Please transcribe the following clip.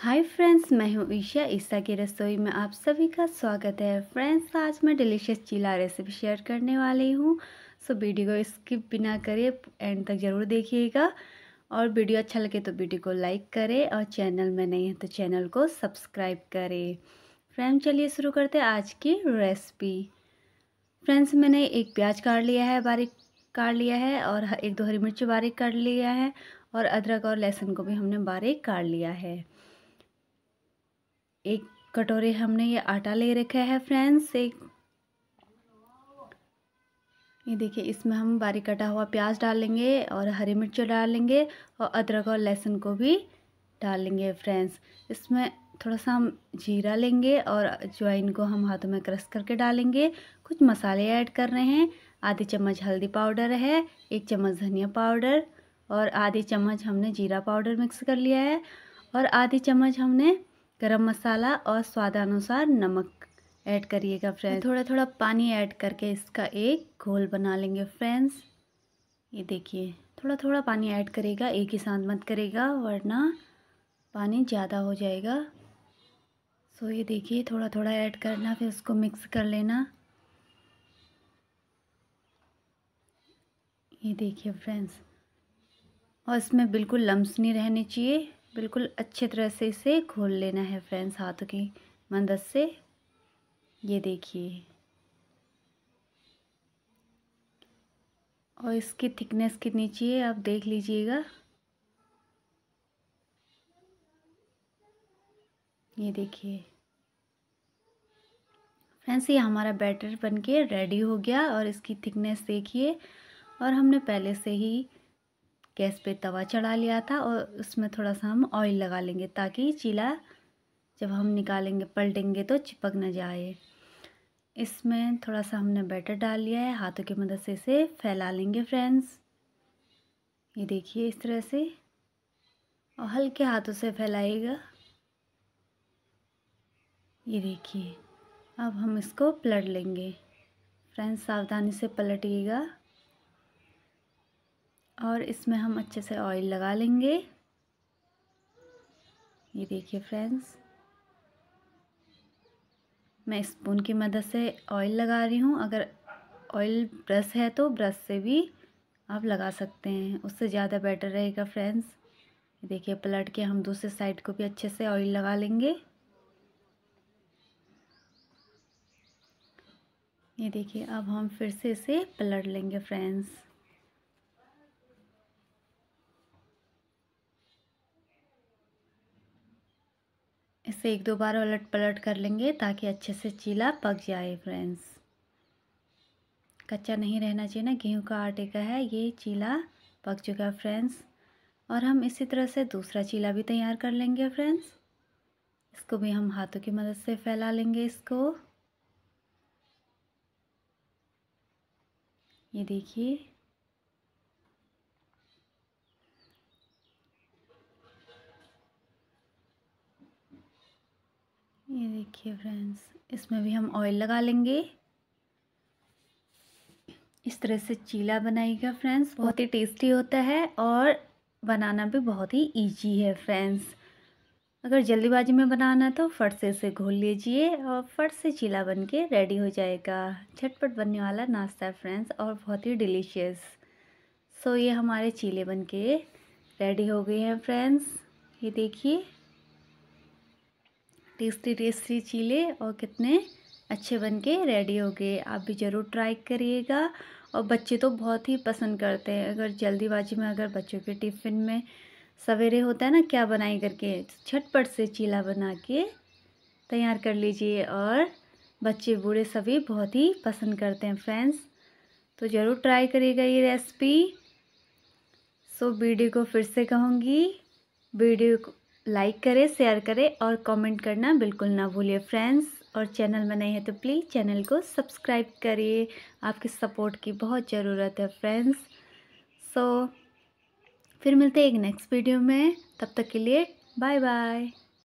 hi friends मैं हूँ ईशा ईशा की रसोई में आप सभी का स्वागत है फ्रेंड्स आज मैं डिलीशियस चीला रेसिपी शेयर करने वाली हूँ सो वीडियो को स्किप बिना करें एंड तक ज़रूर देखिएगा और वीडियो अच्छा लगे तो वीडियो को लाइक करें और चैनल में नहीं है तो चैनल को सब्सक्राइब करें फ्रेंड्स चलिए शुरू करते हैं आज की रेसिपी फ्रेंड्स मैंने एक प्याज काट लिया है बारीक काट लिया है और एक दो हरी मिर्च बारीक काट लिया है और अदरक और लहसुन को भी हमने बारीक काट लिया है एक कटोरे हमने ये आटा ले रखा है फ्रेंड्स एक ये देखिए इसमें हम बारीक कटा हुआ प्याज डालेंगे और हरी मिर्च डालेंगे और अदरक और लहसुन को भी डालेंगे फ्रेंड्स इसमें थोड़ा सा हम जीरा लेंगे और ज्वाइन को हम हाथों में क्रश करके डालेंगे कुछ मसाले ऐड कर रहे हैं आधी चम्मच हल्दी पाउडर है एक चम्मच धनिया पाउडर और आधी चम्मच हमने जीरा पाउडर मिक्स कर लिया है और आधी चम्मच हमने गरम मसाला और स्वादानुसार नमक ऐड करिएगा फ्रेंड्स तो थोड़ा थोड़ा पानी ऐड करके इसका एक घोल बना लेंगे फ्रेंड्स ये देखिए थोड़ा थोड़ा पानी ऐड करेगा एक ही साथ मत करेगा वरना पानी ज़्यादा हो जाएगा सो ये देखिए थोड़ा थोड़ा ऐड करना फिर उसको मिक्स कर लेना ये देखिए फ्रेंड्स और इसमें बिल्कुल लम्स नहीं रहने चाहिए बिल्कुल अच्छे तरह से इसे खोल लेना है फ्रेंड्स हाथों की मदद से ये देखिए और इसकी थिकनेस कितनी चाहिए आप देख लीजिएगा ये देखिए फ्रेंड्स ये हमारा बैटर बनके रेडी हो गया और इसकी थिकनेस देखिए और हमने पहले से ही गैस पे तवा चढ़ा लिया था और उसमें थोड़ा सा हम ऑयल लगा लेंगे ताकि चीला जब हम निकालेंगे पलटेंगे तो चिपक ना जाए इसमें थोड़ा सा हमने बैटर डाल लिया है हाथों की मदद से इसे फैला लेंगे फ्रेंड्स ये देखिए इस तरह से और हल्के हाथों से फैलाइएगा ये देखिए अब हम इसको पलट लेंगे फ्रेंड्स सावधानी से पलटिएगा और इसमें हम अच्छे से ऑयल लगा लेंगे ये देखिए फ्रेंड्स मैं स्पून की मदद से ऑयल लगा रही हूँ अगर ऑयल ब्रश है तो ब्रश से भी आप लगा सकते हैं उससे ज़्यादा बेटर रहेगा फ्रेंड्स देखिए पलट के हम दूसरे साइड को भी अच्छे से ऑयल लगा लेंगे ये देखिए अब हम फिर से इसे पलट लेंगे फ्रेंड्स इसे एक दो बार उलट पलट कर लेंगे ताकि अच्छे से चीला पक जाए फ्रेंड्स कच्चा नहीं रहना चाहिए ना गेहूं का आटे का है ये चीला पक चुका फ्रेंड्स और हम इसी तरह से दूसरा चीला भी तैयार कर लेंगे फ्रेंड्स इसको भी हम हाथों की मदद से फैला लेंगे इसको ये देखिए देखिए फ्रेंड्स इसमें भी हम ऑयल लगा लेंगे इस तरह से चीला बनाइएगा फ्रेंड्स बहुत ही टेस्टी होता है और बनाना भी बहुत ही इजी है फ्रेंड्स अगर जल्दीबाजी में बनाना है तो फट से इसे घोल लीजिए और फट से चीला बन के रेडी हो जाएगा झटपट बनने वाला नाश्ता है फ्रेंड्स और बहुत ही डिलीशियस सो ये हमारे चीले बन के रेडी हो गए हैं फ्रेंड्स ये देखिए टेस्टी टेस्टी चीले और कितने अच्छे बन के रेडी हो गए आप भी ज़रूर ट्राई करिएगा और बच्चे तो बहुत ही पसंद करते हैं अगर जल्दीबाजी में अगर बच्चों के टिफ़िन में सवेरे होता है ना क्या बनाई करके झटपट से चीला बना के तैयार कर लीजिए और बच्चे बूढ़े सभी बहुत ही पसंद करते हैं फ्रेंड्स तो ज़रूर ट्राई करिएगा ये रेसिपी सो वीडियो को फिर से कहूँगी वीडियो लाइक करें शेयर करें और कमेंट करना बिल्कुल ना भूलिए फ्रेंड्स और चैनल में नहीं है तो प्लीज़ चैनल को सब्सक्राइब करिए आपकी सपोर्ट की बहुत ज़रूरत है फ्रेंड्स सो so, फिर मिलते हैं एक नेक्स्ट वीडियो में तब तक के लिए बाय बाय